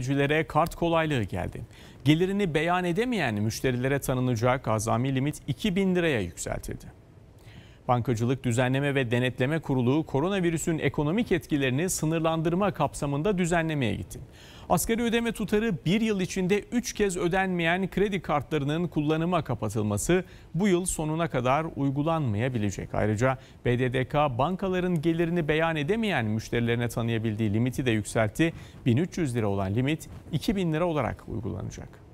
Müştericilere kart kolaylığı geldi. Gelirini beyan edemeyen müşterilere tanınacak azami limit 2000 liraya yükseltildi. Bankacılık Düzenleme ve Denetleme Kurulu koronavirüsün ekonomik etkilerini sınırlandırma kapsamında düzenlemeye gitti. Asgari ödeme tutarı bir yıl içinde 3 kez ödenmeyen kredi kartlarının kullanıma kapatılması bu yıl sonuna kadar uygulanmayabilecek. Ayrıca BDDK bankaların gelirini beyan edemeyen müşterilerine tanıyabildiği limiti de yükseltti. 1300 lira olan limit 2000 lira olarak uygulanacak.